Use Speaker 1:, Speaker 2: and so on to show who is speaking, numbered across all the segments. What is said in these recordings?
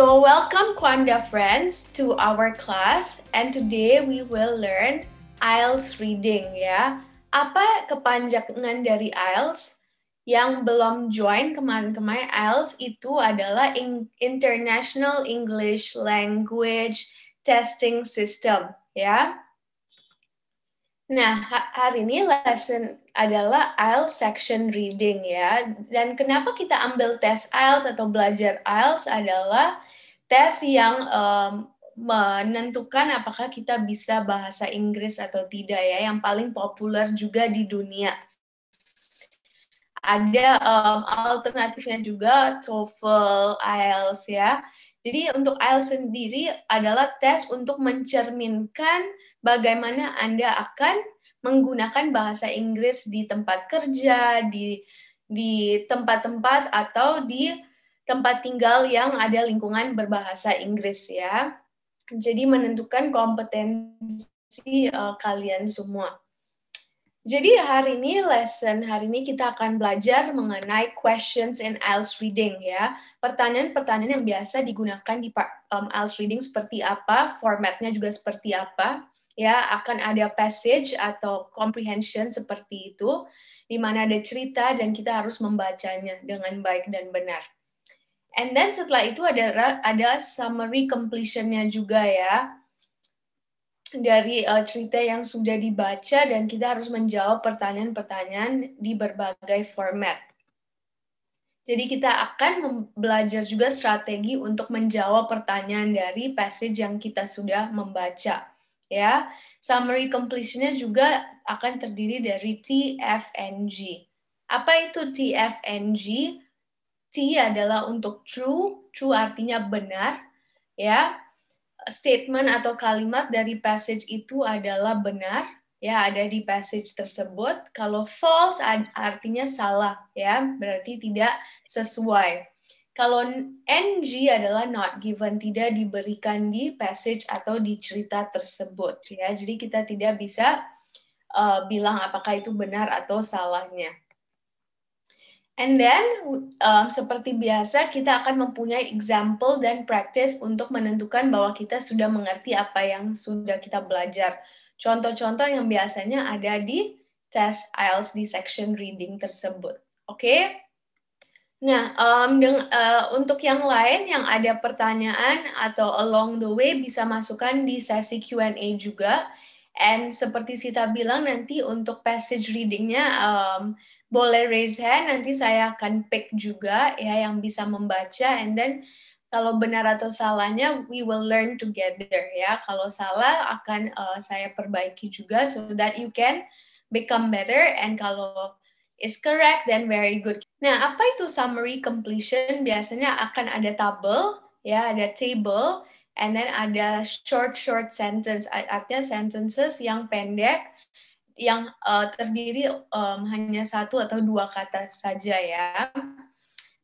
Speaker 1: So welcome Kwanda friends to our class and today we will learn IELTS reading ya. Apa kepanjangan dari IELTS? Yang belum join kemarin-kemarin IELTS itu adalah International English Language Testing System ya. Nah, hari ini lesson adalah IELTS section reading ya. Dan kenapa kita ambil tes IELTS atau belajar IELTS adalah tes yang um, menentukan apakah kita bisa bahasa Inggris atau tidak ya, yang paling populer juga di dunia. Ada um, alternatifnya juga TOEFL, IELTS ya. Jadi untuk IELTS sendiri adalah tes untuk mencerminkan bagaimana Anda akan menggunakan bahasa Inggris di tempat kerja, di di tempat-tempat atau di tempat tinggal yang ada lingkungan berbahasa Inggris ya. Jadi menentukan kompetensi uh, kalian semua. Jadi hari ini lesson hari ini kita akan belajar mengenai questions and else reading ya. Pertanyaan-pertanyaan yang biasa digunakan di um, IELTS reading seperti apa, formatnya juga seperti apa. Ya, akan ada passage atau comprehension seperti itu di mana ada cerita dan kita harus membacanya dengan baik dan benar. And then setelah itu ada ada summary completionnya juga ya dari uh, cerita yang sudah dibaca dan kita harus menjawab pertanyaan-pertanyaan di berbagai format. Jadi kita akan belajar juga strategi untuk menjawab pertanyaan dari passage yang kita sudah membaca. Ya, summary completionnya juga akan terdiri dari TFNG. Apa itu TFNG? T adalah untuk true, true artinya benar, ya. Statement atau kalimat dari passage itu adalah benar, ya ada di passage tersebut. Kalau false artinya salah, ya berarti tidak sesuai. Kalau ng adalah not given, tidak diberikan di passage atau di cerita tersebut, ya. Jadi kita tidak bisa uh, bilang apakah itu benar atau salahnya. And then, um, seperti biasa, kita akan mempunyai example dan practice untuk menentukan bahwa kita sudah mengerti apa yang sudah kita belajar. Contoh-contoh yang biasanya ada di test IELTS di section reading tersebut. Oke? Okay? Nah, um, deng, uh, untuk yang lain yang ada pertanyaan atau along the way bisa masukkan di sesi Q&A juga. And seperti Sita bilang nanti untuk passage readingnya um, boleh raise hand nanti saya akan pick juga ya yang bisa membaca and then kalau benar atau salahnya we will learn together ya kalau salah akan uh, saya perbaiki juga so that you can become better and kalau is correct then very good nah apa itu summary completion biasanya akan ada tabel ya ada table and then ada short short sentence artinya sentences yang pendek yang uh, terdiri um, hanya satu atau dua kata saja ya.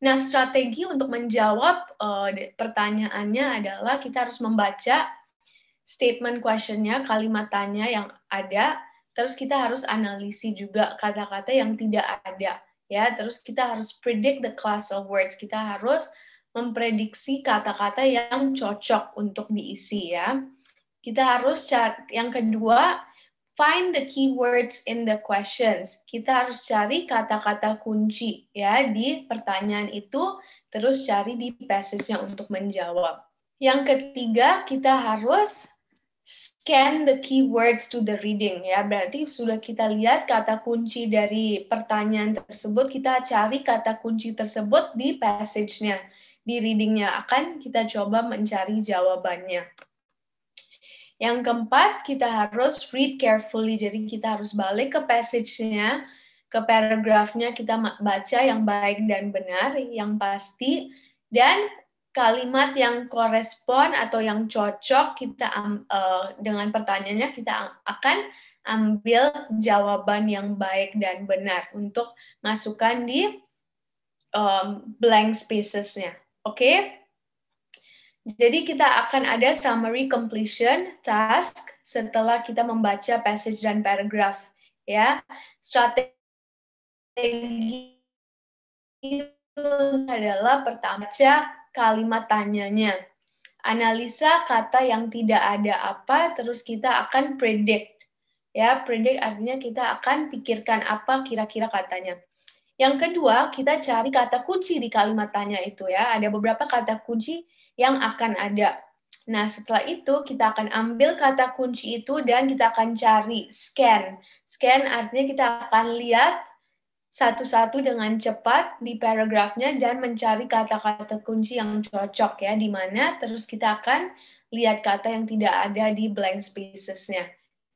Speaker 1: Nah, strategi untuk menjawab uh, pertanyaannya adalah kita harus membaca statement questionnya, kalimat tanya yang ada, terus kita harus analisis juga kata-kata yang tidak ada, ya. Terus kita harus predict the class of words, kita harus memprediksi kata-kata yang cocok untuk diisi, ya. Kita harus yang kedua find the keywords in the questions. Kita harus cari kata-kata kunci ya di pertanyaan itu, terus cari di passage-nya untuk menjawab. Yang ketiga, kita harus scan the keywords to the reading ya. Berarti sudah kita lihat kata kunci dari pertanyaan tersebut, kita cari kata kunci tersebut di passage-nya. Di reading-nya akan kita coba mencari jawabannya. Yang keempat, kita harus read carefully. Jadi kita harus balik ke passage-nya, ke paragraph-nya, kita baca yang baik dan benar, yang pasti. Dan kalimat yang korespon atau yang cocok kita uh, dengan pertanyaannya kita akan ambil jawaban yang baik dan benar untuk masukkan di um, blank spaces-nya. Oke? Okay? Jadi kita akan ada summary completion task setelah kita membaca passage dan paragraph ya. Strategi adalah pertama baca kalimat tanyanya. Analisa kata yang tidak ada apa terus kita akan predict. Ya, predict artinya kita akan pikirkan apa kira-kira katanya. Yang kedua, kita cari kata kunci di kalimat tanya itu ya. Ada beberapa kata kunci yang akan ada. Nah, setelah itu kita akan ambil kata kunci itu dan kita akan cari scan. Scan artinya kita akan lihat satu-satu dengan cepat di paragrafnya dan mencari kata-kata kunci yang cocok ya di mana terus kita akan lihat kata yang tidak ada di blank spaces-nya.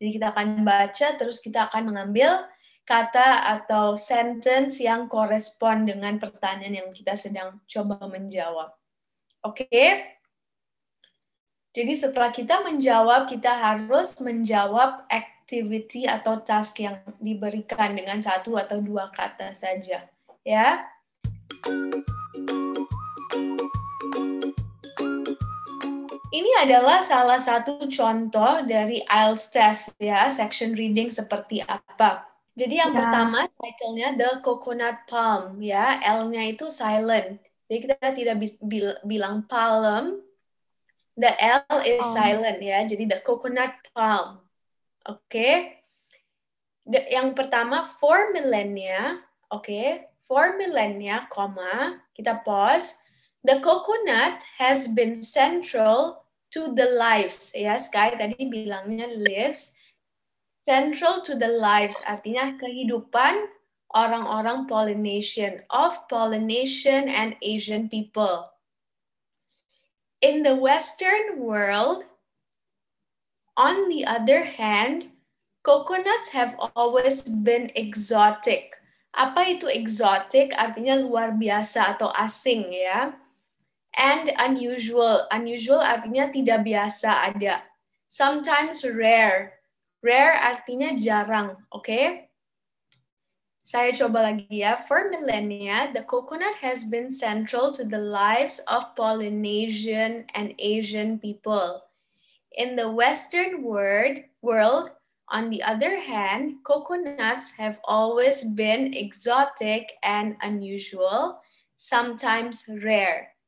Speaker 1: Jadi kita akan baca terus kita akan mengambil kata atau sentence yang korespon dengan pertanyaan yang kita sedang coba menjawab. Oke. Okay? Jadi setelah kita menjawab, kita harus menjawab activity atau task yang diberikan dengan satu atau dua kata saja, ya. Ini adalah salah satu contoh dari IELTS test ya, section reading seperti apa. Jadi yang ya. pertama title-nya The Coconut Palm ya, L-nya itu silent jadi kita tidak bil bilang palm, the L is oh. silent ya. Jadi the coconut palm. Oke. Okay? yang pertama for millennia, oke. Okay? For millennia, comma, kita pause. The coconut has been central to the lives. Ya, Sky tadi bilangnya lives. Central to the lives, artinya kehidupan orang-orang Polynesian, of Polynesian and Asian people. In the Western world, on the other hand, coconuts have always been exotic. Apa itu exotic? Artinya luar biasa atau asing ya. And unusual. Unusual artinya tidak biasa ada. Sometimes rare. Rare artinya jarang, oke? Okay? Saya coba lagi ya. For millennia, the coconut has been central to the lives of Polynesian and Asian people. In the Western world, world, on the other hand, coconuts have always been exotic and unusual, sometimes rare.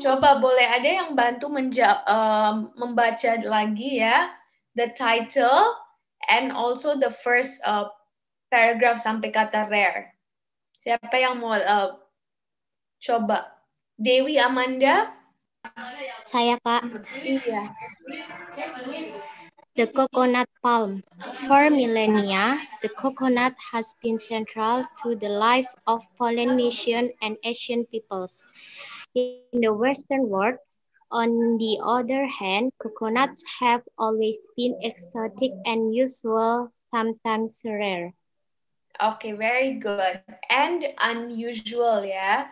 Speaker 1: Coba boleh ada yang bantu menja- uh, membaca lagi ya the title, and also the first uh, paragraph sampai kata rare. Siapa yang mau uh, coba? Dewi Amanda? Saya, Pak. Iya. The coconut palm. For millennia, the coconut has been central to the life of Polynesian and Asian peoples. In the Western world, on the other hand, coconuts have always been exotic and usual, sometimes rare. Okay, very good. And unusual, yeah?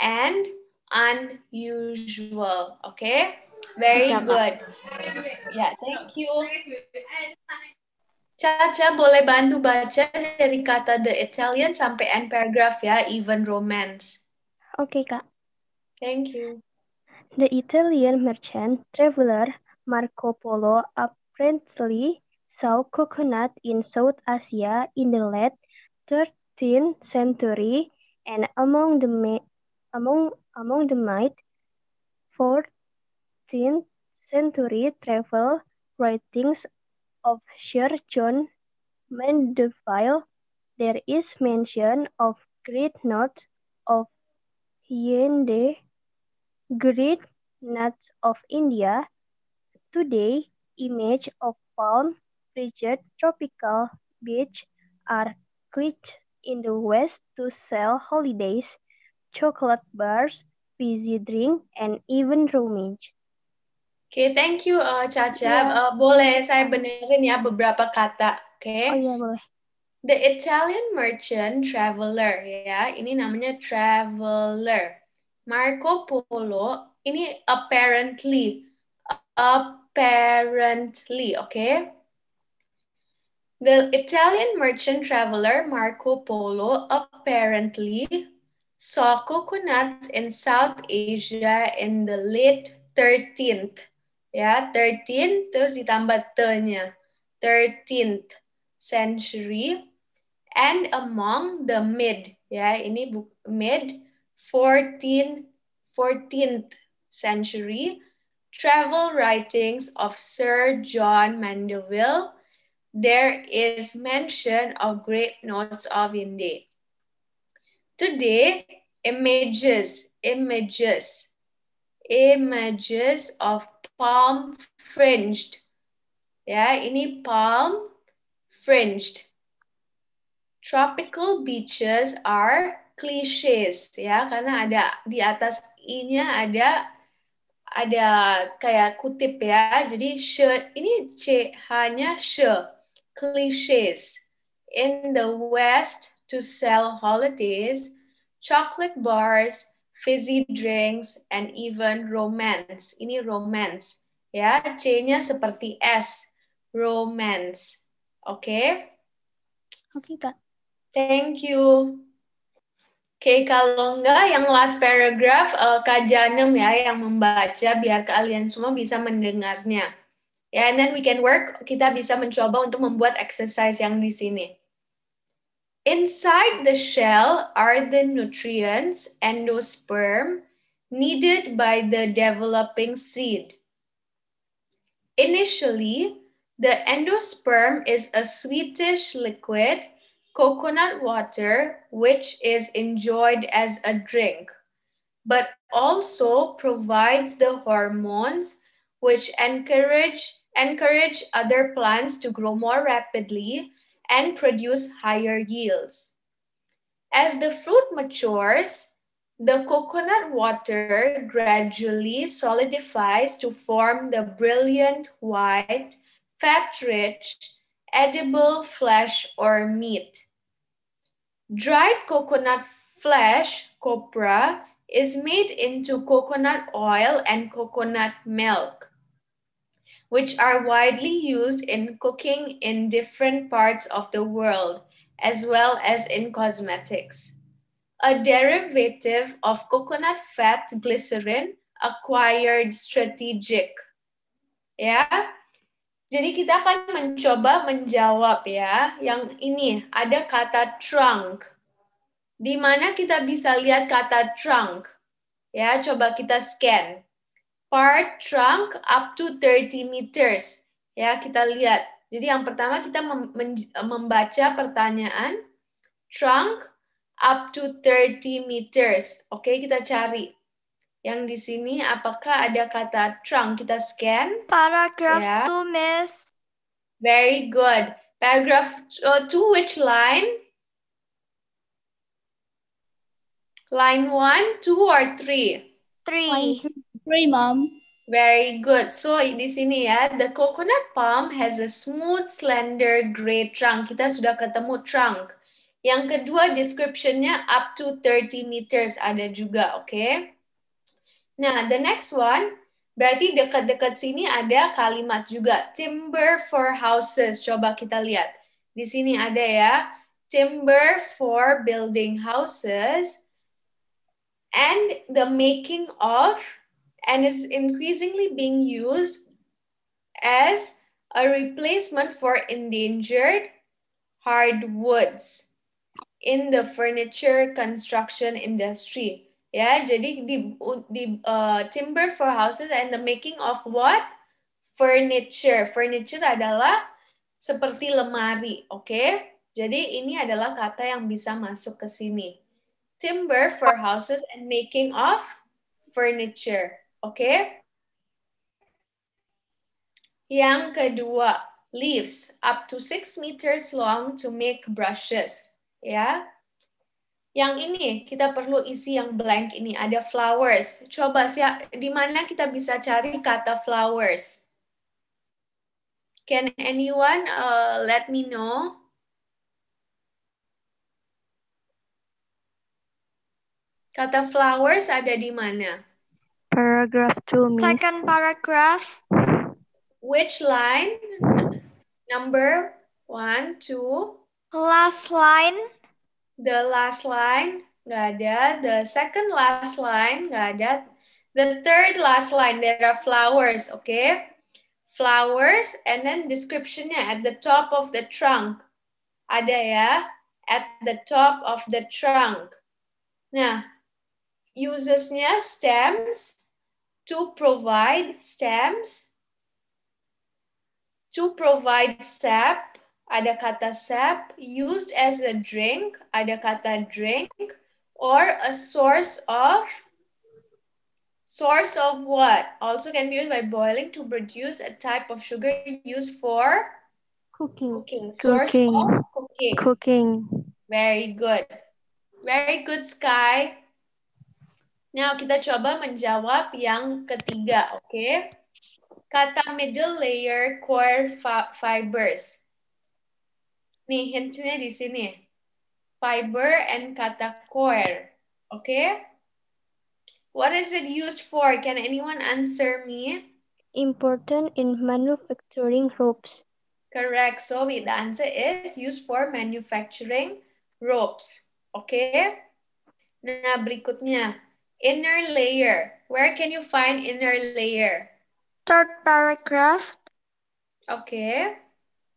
Speaker 1: And unusual, okay? Very good. Yeah, thank you. Caca boleh bantu baca dari kata the Italian sampai end paragraph ya, even romance. Oke, okay, Kak. Thank you. The Italian merchant traveler Marco Polo apparently saw coconut in South Asia in the late 13th century and among the among among the mid 14th century travel writings of Sir John Mandeville, there is mention of great knots of Hyende great nuts of India, today image of palm frigid tropical beach are clicked in the West to sell holidays, chocolate bars, fizzy drink, and even rummage. Oke, okay, thank you uh, Caca. Yeah. Uh, boleh saya benerin ya beberapa kata, oke? Okay? Oh iya, yeah, boleh. The Italian merchant traveler ya, ini namanya traveler. Marco Polo ini apparently apparently, oke? Okay? The Italian merchant traveler Marco Polo apparently saw coconuts in South Asia in the late 13th. Ya, yeah, 13 terus ditambah t-nya. 13th century and among the mid. Ya, ini mid 14th, 14th century travel writings of Sir John Mandeville, there is mention of great notes of India. Today, images, images, images of palm fringed. Yeah, ini palm fringed. Tropical beaches are cliches ya karena ada di atas i-nya ada ada kayak kutip ya. Jadi she ini c hanya she cliches in the west to sell holidays, chocolate bars, fizzy drinks and even romance. Ini romance ya. C-nya seperti S romance. Oke. Okay? Oke, okay, Kak. Thank you. Oke, okay, kalau enggak yang last paragraph uh, Kak Janem ya yang membaca biar kalian semua bisa mendengarnya. Ya, yeah, and then we can work, kita bisa mencoba untuk membuat exercise yang di sini. Inside the shell are the nutrients, endosperm, needed by the developing seed. Initially, the endosperm is a sweetish liquid coconut water, which is enjoyed as a drink, but also provides the hormones which encourage, encourage other plants to grow more rapidly and produce higher yields. As the fruit matures, the coconut water gradually solidifies to form the brilliant white, fat rich, edible flesh or meat Dried coconut flesh, copra, is made into coconut oil and coconut milk, which are widely used in cooking in different parts of the world, as well as in cosmetics. A derivative of coconut fat, glycerin, acquired strategic. Yeah? Jadi kita akan mencoba menjawab ya yang ini ada kata trunk. Di mana kita bisa lihat kata trunk? Ya, coba kita scan. Part trunk up to 30 meters. Ya, kita lihat. Jadi yang pertama kita membaca pertanyaan trunk up to 30 meters. Oke, kita cari. Yang di sini apakah ada kata trunk? Kita scan. Paragraph yeah. Miss. Very good. Paragraph uh, two uh, which line? Line one two or three 3. 3, Mom. Very good. So di sini ya, the coconut palm has a smooth, slender, gray trunk. Kita sudah ketemu trunk. Yang kedua description up to 30 meters ada juga, oke? Okay? Nah, the next one, berarti dekat-dekat sini ada kalimat juga, timber for houses. Coba kita lihat. Di sini ada ya, timber for building houses and the making of and is increasingly being used as a replacement for endangered hardwoods in the furniture construction industry. ya jadi di di uh, timber for houses and the making of what furniture furniture adalah seperti lemari oke okay? jadi ini adalah kata yang bisa masuk ke sini timber for houses and making of furniture oke okay? yang kedua leaves up to six meters long to make brushes ya yang ini kita perlu isi yang blank ini ada flowers. Coba di mana kita bisa cari kata flowers? Can anyone uh, let me know? Kata flowers ada di mana? Paragraph 2. Second paragraph. Which line? Number one, two. Last line the last line nggak ada, the second last line nggak ada, the third last line there are flowers, oke? Okay? Flowers and then descriptionnya at the top of the trunk, ada ya? At the top of the trunk. Nah, usesnya stems to provide stems to provide sap ada kata sap used as a drink, ada kata drink, or a source of, source of what? Also can be used by boiling to produce a type of sugar used for? Cooking. Cooking. Source cooking. of cooking. Cooking. Very good. Very good, Sky. Now, kita coba menjawab yang ketiga, oke? Okay? Kata middle layer core fibers. Nih, hintnya di sini. Fiber and kata Okay? What is it used for? Can anyone answer me? Important in manufacturing ropes. Correct. So the answer is used for manufacturing ropes. Okay? Nah, berikutnya. Inner layer. Where can you find inner layer? Third paragraph. Okay.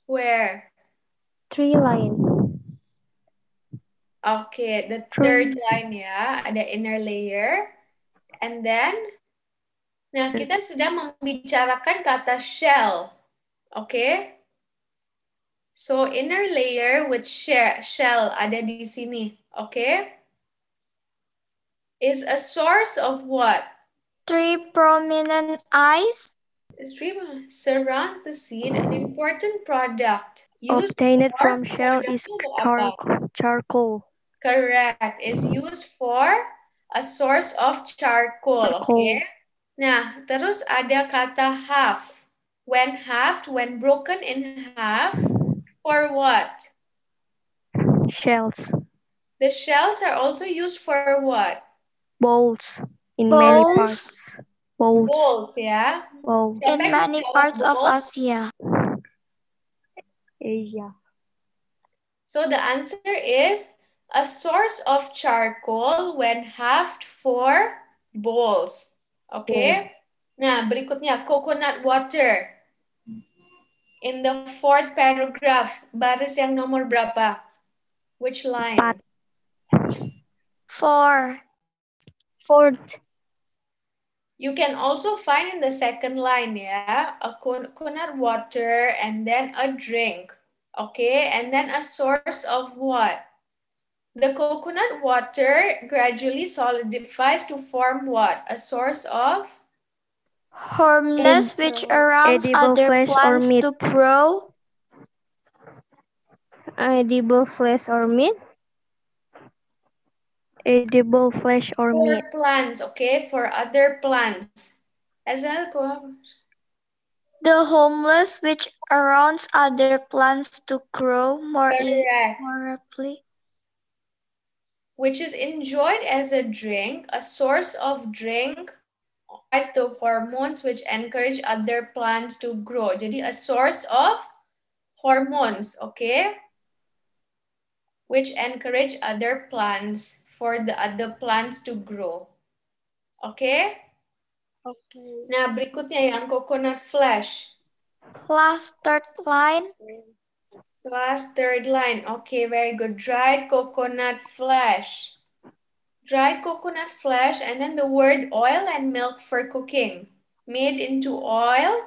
Speaker 1: Where? three line. Okay, the third line ya, ada inner layer. And then, nah kita sedang membicarakan kata shell. Oke? Okay? So, inner layer with shell ada di sini. Oke? Okay? Is a source of what? Three prominent eyes. Three surrounds the scene, an important product. obtained from shell is char charcoal. Correct. It's used for a source of charcoal. charcoal. Okay. Nah, terus ada kata half. When halved, when broken in half, for what? Shells. The shells are also used for what? Bowls. In bowls. many parts. Bowls. Bowls, yeah. Bowls. In many parts of Asia. Asia. So the answer is a source of charcoal when halved for bowls. Okay? Yeah. Nah, berikutnya coconut water. In the fourth paragraph, baris yang nomor berapa? Which line? Four. Fourth. You can also find in the second line, yeah, a coconut water and then a drink, okay? And then a source of what? The coconut water gradually solidifies to form what? A source of? Harmless, which allows other plants to grow. Edible flesh or meat edible flesh or for meat. plants, okay, for other plants. The homeless which arounds other plants to grow more rapidly. Which is enjoyed as a drink, a source of drink, as the hormones which encourage other plants to grow. Jadi a source of hormones, okay? Which encourage other plants for the other plants to grow. Okay? Okay. Nah, berikutnya yang coconut flesh. Plus third line. Plus third line. Okay, very good. Dried coconut flesh. Dried coconut flesh and then the word oil and milk for cooking. Made into oil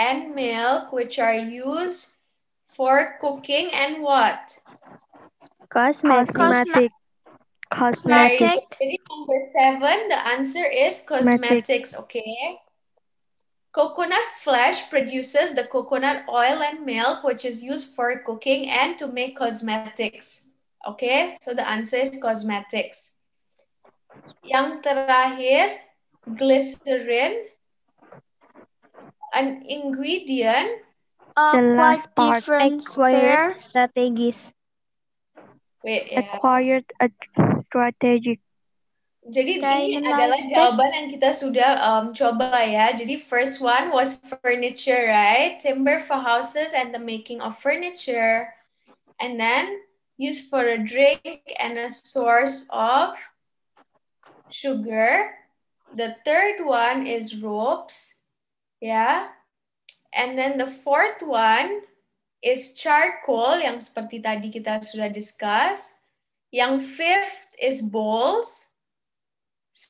Speaker 1: and milk which are used for cooking and what? Cosmetic. Cosmetic. Cosmetic. number seven, the answer is cosmetics, okay? Coconut flesh produces the coconut oil and milk, which is used for cooking and to make cosmetics. Okay, so the answer is cosmetics. Yang terakhir, glycerin, an ingredient.
Speaker 2: Uh, the last part,
Speaker 1: acquired strategies.
Speaker 2: Wait, yeah. Acquired.
Speaker 1: strategic. Jadi ini adalah jawaban yang kita sudah um, coba ya. Jadi first one was furniture, right? Timber for houses and the making of furniture. And then used for a drink and a source of sugar. The third one is ropes, yeah. And then the fourth one is charcoal yang seperti tadi kita sudah discuss. Yang fifth is balls.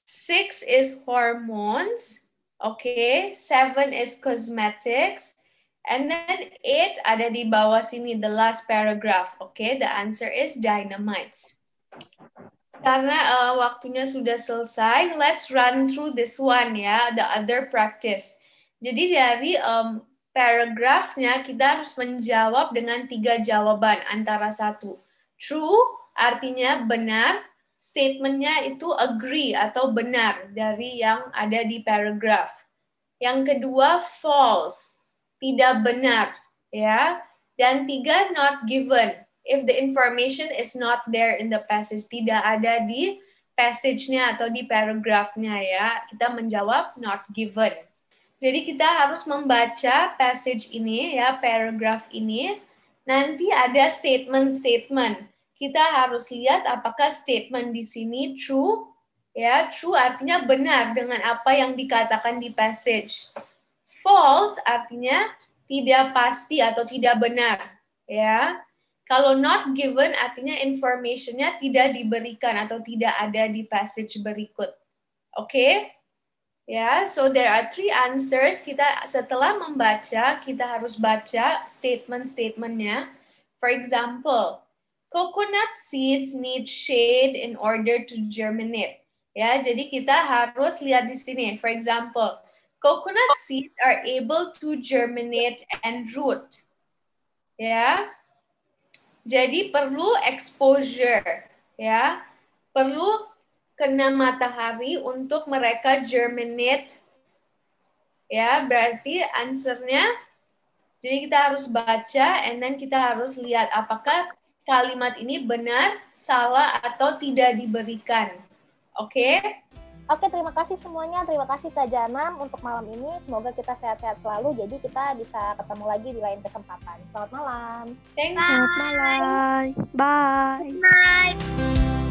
Speaker 1: Six is hormones. Okay. Seven is cosmetics. And then eight ada di bawah sini, the last paragraph. Okay. The answer is dynamites. Karena uh, waktunya sudah selesai, let's run through this one ya, the other practice. Jadi dari um, paragrafnya kita harus menjawab dengan tiga jawaban antara satu. True artinya benar, statementnya itu agree atau benar dari yang ada di paragraph. Yang kedua false, tidak benar, ya. Dan tiga not given if the information is not there in the passage, tidak ada di passage-nya atau di paragrafnya ya. Kita menjawab not given. Jadi kita harus membaca passage ini ya, paragraph ini. Nanti ada statement-statement kita harus lihat apakah statement di sini true ya true artinya benar dengan apa yang dikatakan di passage false artinya tidak pasti atau tidak benar ya kalau not given artinya informationnya tidak diberikan atau tidak ada di passage berikut oke okay? ya so there are three answers kita setelah membaca kita harus baca statement statementnya for example coconut seeds need shade in order to germinate. Ya, jadi kita harus lihat di sini. For example, coconut seeds are able to germinate and root. Ya. Jadi perlu exposure, ya. Perlu kena matahari untuk mereka germinate. Ya, berarti answernya jadi kita harus baca and then kita harus lihat apakah kalimat ini benar, salah, atau tidak diberikan. Oke? Okay? Oke, terima kasih semuanya. Terima kasih Kak Janam untuk malam ini. Semoga kita sehat-sehat selalu. Jadi kita bisa ketemu lagi di lain kesempatan. Selamat malam. Thank you. Selamat malam. Bye. Bye. Bye.